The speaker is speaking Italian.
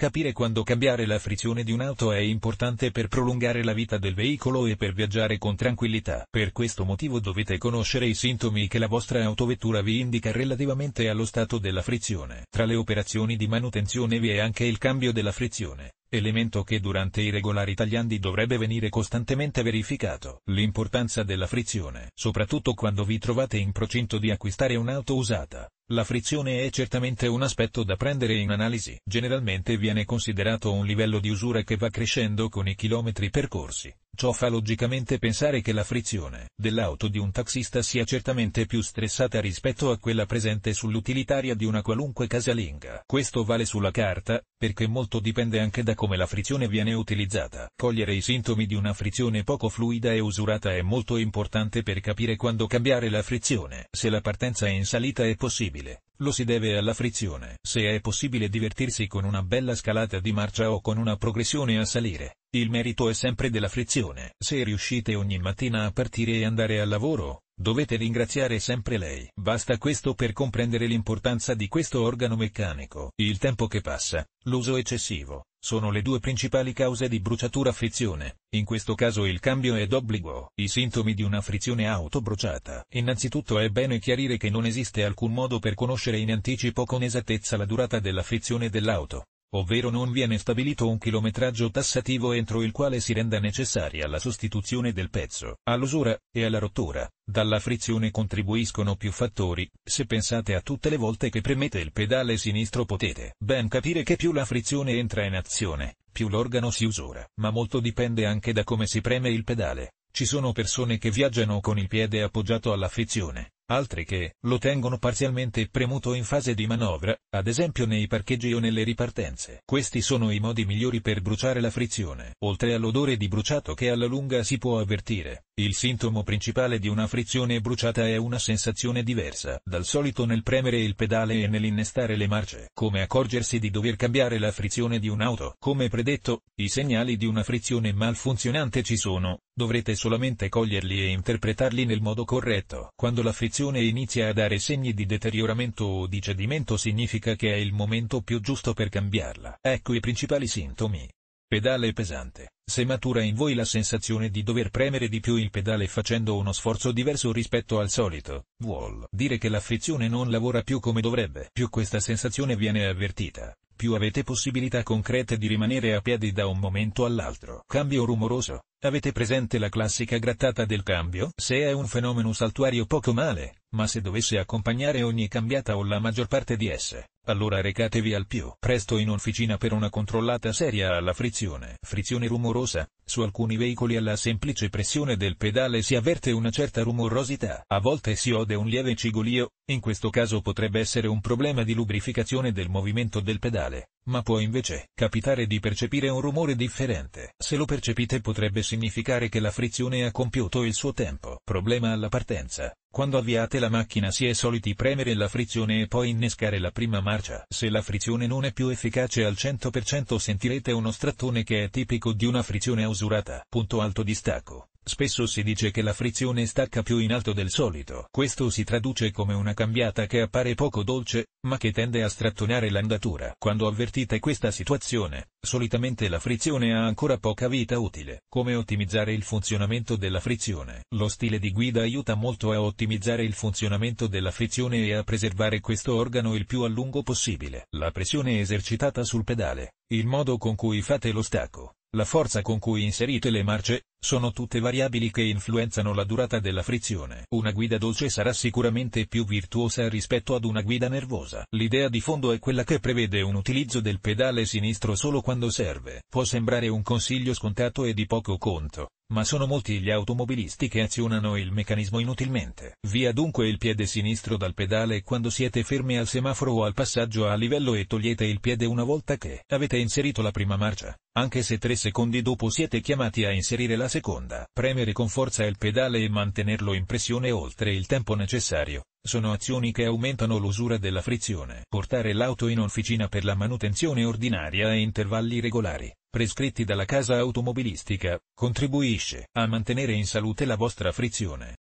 Capire quando cambiare la frizione di un'auto è importante per prolungare la vita del veicolo e per viaggiare con tranquillità. Per questo motivo dovete conoscere i sintomi che la vostra autovettura vi indica relativamente allo stato della frizione. Tra le operazioni di manutenzione vi è anche il cambio della frizione elemento che durante i regolari tagliandi dovrebbe venire costantemente verificato. L'importanza della frizione. Soprattutto quando vi trovate in procinto di acquistare un'auto usata, la frizione è certamente un aspetto da prendere in analisi. Generalmente viene considerato un livello di usura che va crescendo con i chilometri percorsi. Ciò fa logicamente pensare che la frizione dell'auto di un taxista sia certamente più stressata rispetto a quella presente sull'utilitaria di una qualunque casalinga. Questo vale sulla carta, perché molto dipende anche da come la frizione viene utilizzata. Cogliere i sintomi di una frizione poco fluida e usurata è molto importante per capire quando cambiare la frizione. Se la partenza è in salita è possibile, lo si deve alla frizione. Se è possibile divertirsi con una bella scalata di marcia o con una progressione a salire, il merito è sempre della frizione. Se riuscite ogni mattina a partire e andare al lavoro, Dovete ringraziare sempre lei. Basta questo per comprendere l'importanza di questo organo meccanico. Il tempo che passa, l'uso eccessivo, sono le due principali cause di bruciatura frizione. In questo caso il cambio è d'obbligo. I sintomi di una frizione auto bruciata. Innanzitutto è bene chiarire che non esiste alcun modo per conoscere in anticipo con esattezza la durata della frizione dell'auto ovvero non viene stabilito un chilometraggio tassativo entro il quale si renda necessaria la sostituzione del pezzo. All'usura, e alla rottura, dalla frizione contribuiscono più fattori, se pensate a tutte le volte che premete il pedale sinistro potete ben capire che più la frizione entra in azione, più l'organo si usura, ma molto dipende anche da come si preme il pedale. Ci sono persone che viaggiano con il piede appoggiato alla frizione, altri che lo tengono parzialmente premuto in fase di manovra, ad esempio nei parcheggi o nelle ripartenze. Questi sono i modi migliori per bruciare la frizione. Oltre all'odore di bruciato che alla lunga si può avvertire, il sintomo principale di una frizione bruciata è una sensazione diversa dal solito nel premere il pedale e nell'innestare le marce. Come accorgersi di dover cambiare la frizione di un'auto? Come predetto, i segnali di una frizione malfunzionante ci sono, Dovrete solamente coglierli e interpretarli nel modo corretto. Quando la frizione inizia a dare segni di deterioramento o di cedimento significa che è il momento più giusto per cambiarla. Ecco i principali sintomi. Pedale pesante. Se matura in voi la sensazione di dover premere di più il pedale facendo uno sforzo diverso rispetto al solito, vuol dire che la frizione non lavora più come dovrebbe. Più questa sensazione viene avvertita, più avete possibilità concrete di rimanere a piedi da un momento all'altro. Cambio rumoroso. Avete presente la classica grattata del cambio? Se è un fenomeno saltuario poco male, ma se dovesse accompagnare ogni cambiata o la maggior parte di esse, allora recatevi al più presto in officina per una controllata seria alla frizione. Frizione rumorosa, su alcuni veicoli alla semplice pressione del pedale si avverte una certa rumorosità. A volte si ode un lieve cigolio, in questo caso potrebbe essere un problema di lubrificazione del movimento del pedale, ma può invece capitare di percepire un rumore differente. Se lo percepite potrebbe significare che la frizione ha compiuto il suo tempo. Problema alla partenza. Quando avviate la macchina si è soliti premere la frizione e poi innescare la prima marcia. Se la frizione non è più efficace al 100% sentirete uno strattone che è tipico di una frizione usurata. Punto alto distacco. Spesso si dice che la frizione stacca più in alto del solito. Questo si traduce come una cambiata che appare poco dolce, ma che tende a strattonare l'andatura. Quando avvertite questa situazione, solitamente la frizione ha ancora poca vita utile. Come ottimizzare il funzionamento della frizione? Lo stile di guida aiuta molto a ottimizzare il funzionamento della frizione e a preservare questo organo il più a lungo possibile. La pressione esercitata sul pedale, il modo con cui fate lo stacco, la forza con cui inserite le marce, sono tutte variabili che influenzano la durata della frizione. Una guida dolce sarà sicuramente più virtuosa rispetto ad una guida nervosa. L'idea di fondo è quella che prevede un utilizzo del pedale sinistro solo quando serve. Può sembrare un consiglio scontato e di poco conto, ma sono molti gli automobilisti che azionano il meccanismo inutilmente. Via dunque il piede sinistro dal pedale quando siete fermi al semaforo o al passaggio a livello e togliete il piede una volta che avete inserito la prima marcia, anche se tre secondi dopo siete chiamati a inserire la seconda. Premere con forza il pedale e mantenerlo in pressione oltre il tempo necessario, sono azioni che aumentano l'usura della frizione. Portare l'auto in officina per la manutenzione ordinaria a intervalli regolari, prescritti dalla casa automobilistica, contribuisce a mantenere in salute la vostra frizione.